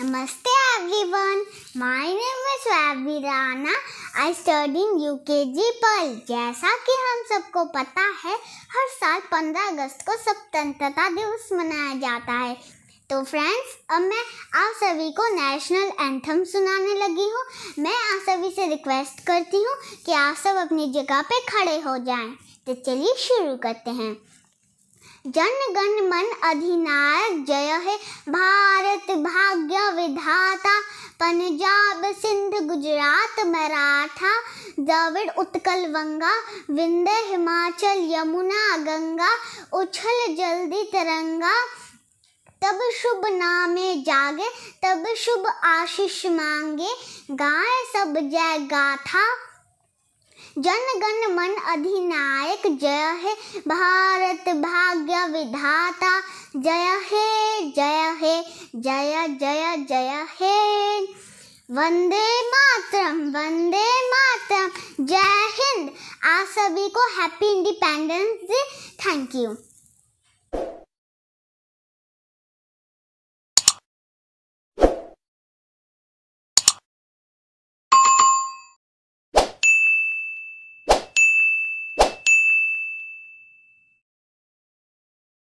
Namaste everyone. My name is Ravi Rana. I study in UKG Pearl. जैसा कि हम सबको पता है हर साल 15 अगस्त को स्वतंत्रता दिवस मनाया जाता है तो फ्रेंड्स अब मैं आप सभी को नेशनल एंथम सुनाने लगी हूँ मैं आप सभी से रिक्वेस्ट करती हूँ कि आप सब अपनी जगह पे खड़े हो जाएं। तो चलिए शुरू करते हैं जन गण मन अधिनायक जय है भारत भाग्य विधाता पंजाब सिंध गुजरात मराठा द्रविड़ उत्कल वंगा विंध्य हिमाचल यमुना गंगा उछल जल्दी तरंगा तब शुभ नामे जागे तब शुभ आशीष मांगे गाय सब जय गाथा जनगण मन अधिनायक जय हे भारत भाग्य विधाता जय हे जय हे जय जय जय हे वंदे मातरम वंदे मातरम जय हिंद आप सभी को happy independence day thank you